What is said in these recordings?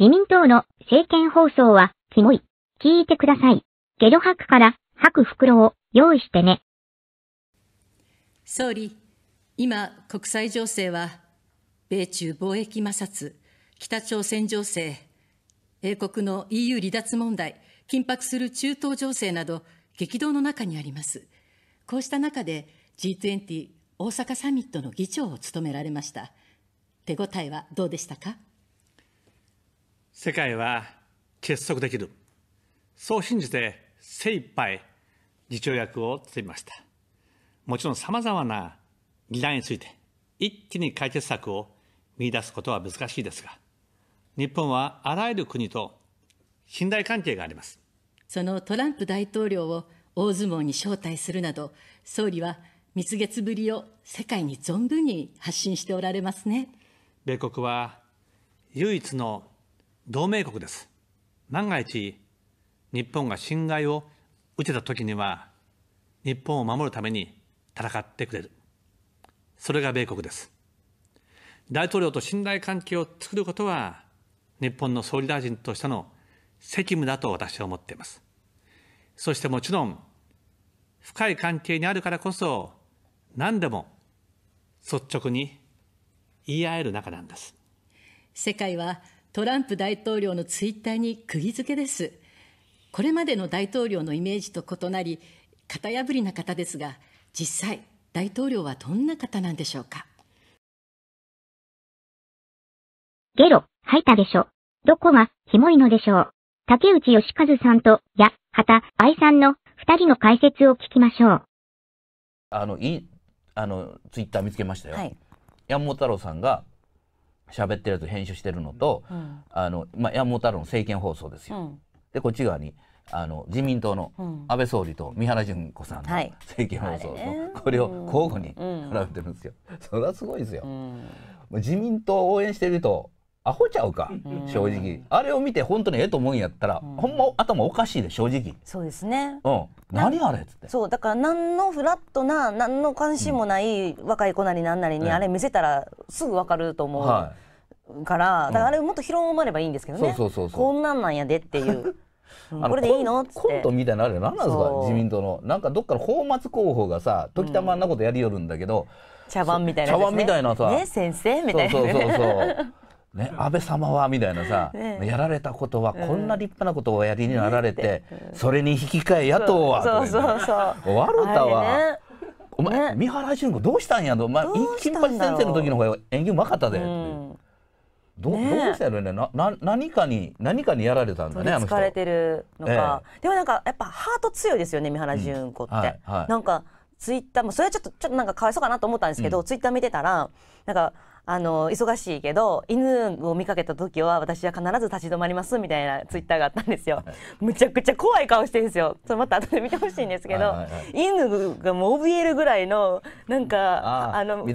自民党の政見放送は、キモい。聞いてください。ゲロ吐くから、吐く袋を用意してね。総理、今、国際情勢は、米中貿易摩擦、北朝鮮情勢、英国の EU 離脱問題、緊迫する中東情勢など、激動の中にあります。こうした中で、G20 大阪サミットの議長を務められました。手応えはどうでしたか世界は結束できる。そう信じて精一杯議長役を務めました。もちろん様々な議題について一気に解決策を見出すことは難しいですが、日本はあらゆる国と信頼関係があります。そのトランプ大統領を大相撲に招待するなど、総理は蜜月ぶりを世界に存分に発信しておられますね。米国は唯一の同盟国です。万が一、日本が侵害を受けたときには、日本を守るために戦ってくれる。それが米国です。大統領と信頼関係を作ることは、日本の総理大臣としての責務だと私は思っています。そしてもちろん、深い関係にあるからこそ、何でも率直に言い合える仲なんです。世界はトランプ大統領のツイッターに釘付けです。これまでの大統領のイメージと異なり、型破りな方ですが、実際、大統領はどんな方なんでしょうか。ゲロ、吐いたでしょ。どこが、ひもいのでしょう。竹内義和さんと、や、畑愛さんの二人の解説を聞きましょう。あの、い、あの、ツイッター見つけましたよ。はい、山本太郎さんが、喋ってるやつ編集してるのと、うん、あのまあ、山本太郎の政見放送ですよ。うん、でこっち側にあの自民党の安倍総理と三原淳子さんの政見放送と、これを交互に並べてるんですよ。それはすごいですよ。うん、自民党を応援してるとアホちゃうか、正直あれを見て本当にええと思うんやったら、ほんま頭おかしいで正直そうですねうん何あれっつってそうだから何のフラットな何の関心もない若い子なり何なりにあれ見せたらすぐわかると思う、はいからだからあれもっと広まればいいんですけどね、こんなんなんやでっていう。これでいいのコントみたいなあれ何なんですか自民党のなんかどっかの泡沫候補がさ時たまんなことやりよるんだけど、茶番みたいな、茶番みたいなさ、ね、先生みたいな、そうそうそうね、安倍様はみたいなさ、やられたことはこんな立派なことをおやりになられて、それに引き換え野党はそうそうそう悪たわ、お前、三原俊子どうしたんやとお前金八先生の時の方が演技うまかったで、ど,、ね、どうしやるねなな何かに何かにやられたんだね疲れてるのか、ええ、でもなんかやっぱハート強いですよね三原純子って、うんはいはい、なんかツイッターもそれはちょっとちょっとなんかかわいそうかなと思ったんですけど、うん、ツイッター見てたらなんかあの忙しいけど犬を見かけた時は私は必ず立ち止まりますみたいなツイッターがあったんですよ。むちゃくちゃ怖い顔してるんですよ。それまた後で見てほしいんですけど、はいはいはい、犬がもう怯えるぐらいのなんかあのき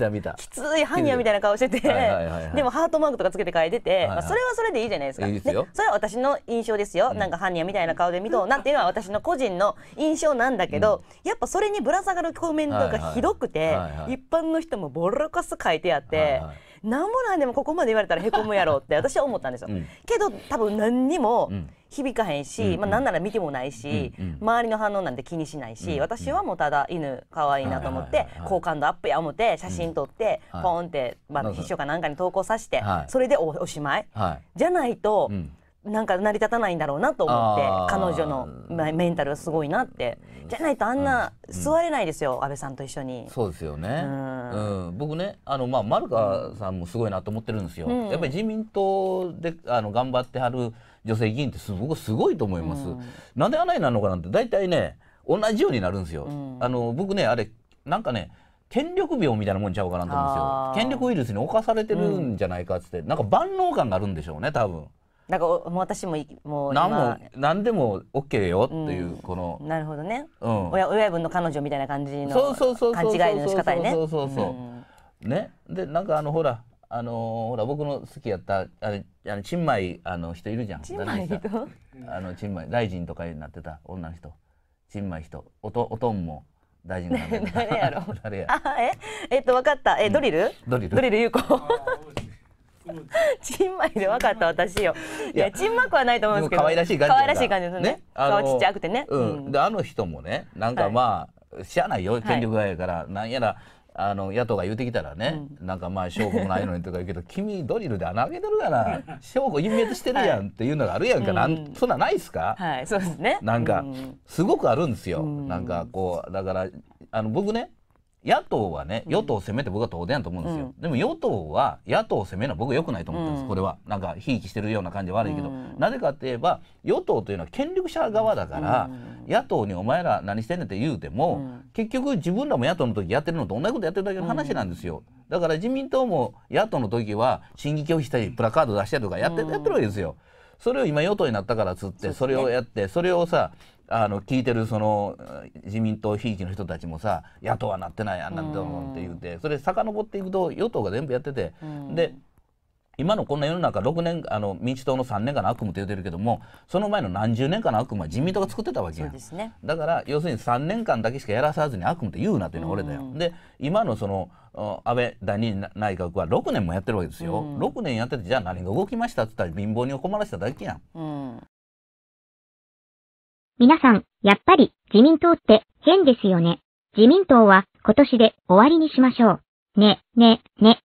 ついハニヤみたいな顔してて、でもハートマークとかつけて書いてて、はいはいまあ、それはそれでいいじゃないですか。いいそれは私の印象ですよ。うん、なんかハニヤみたいな顔で見とうなんていうのは私の個人の印象なんだけど、うん、やっぱそれにぶら下がるコメントがひどくて、はいはい、一般の人もボロカス書いてあって。はいはいなんもなんでもここまで言われたらへこむやろって私は思ったんですよ。うん、けど多分何にも響かへんし、うん、まあ、なんなら見てもないし、うん、周りの反応なんて気にしないし、私はもうただ犬可愛いなと思って、好感度アップや思って写真撮って、ポーンって、まあ、秘書かなんかに投稿させて、それでおしまい、じゃないと。うんなんか成り立たないんだろうなと思って彼女のメンタルはすごいなってじゃないとあんな座れないですよ、うん、安倍さんと一緒にそうですよね、うん、うん、僕ねあの、まあ、丸川さんもすごいなと思ってるんですよ、うん、やっぱり自民党であの頑張ってはる女性議員ってすごくすごいと思います、なんであないなのかなんて大体ね同じようになるんですよ、あの僕ねあれなんかね権力病みたいなもんちゃうかなと思うんですよ権力ウイルスに侵されてるんじゃないかっつって、なんか万能感があるんでしょうね多分。なんかもう私ももう何も何でも OK よっていう、この、うん、なるほどね、うん、親親分の彼女みたいな感じの勘違いの仕方にねそうそうそう、ねでなんかあのほらあのー、ほら僕の好きやったあれあのチンマイあの人いるじゃんチンマイ人あのチンマイ大臣とかになってた女の人チンマイ人おとおとんも大臣が 誰やろ 誰やあええっと分かったえドリル、ドリルドリル優子 ちんまいで分かった私よいやちんまくはないと思うんですけど可愛らしい感じ可愛らしい感じですね顔ちっちゃくてねうであの人もねなんかまあしゃないよ権力がやからなんやらあの野党が言うてきたらね、うん、なんかまあ証拠もないのにとか言うけど君ドリルで穴開けてるから 証拠隠滅してるやんっていうのがあるやんか、はい、なんそんなないっすか、はい、そうですねなんか、すごくあるんですよ、うん、なんかこうだからあの僕ね野党はね、与党を攻めて僕は当然やと思うんですよ、うん、でも与党は野党を攻めるのは僕は良くないと思ったんです、うん、これはなんかひいきしてるような感じ悪いけど、うん、なぜかといえば与党というのは権力者側だから、野党にお前ら何してんねんって言うても、結局自分らも野党の時やってるのと同じことやってるだけの話なんですよ、だから自民党も野党の時は審議拒否したりプラカード出したりとかやって,、やってるわけですよそれを今与党になったからつってそれをやってそれをさあの聞いてるその自民党ひいきの人たちもさ野党はなってないあんなんどんって言うてそれ遡っていくと与党が全部やってて、で今のこんな世の中6年あの民主党の3年間の悪夢って言ってるけどもその前の何十年間の悪夢は自民党が作ってたわけや、ね、だから要するに3年間だけしかやらさずに悪夢って言うなっていうのは俺だよ。で今のその安倍第二内閣は6年もやってるわけですよ、うん、6年やっててじゃあ何が動きましたって言ったら貧乏に困らせただけやん、うん、皆さん、やっぱり自民党って変ですよね。自民党は今年で終わりにしましょう。ね、ね、ね。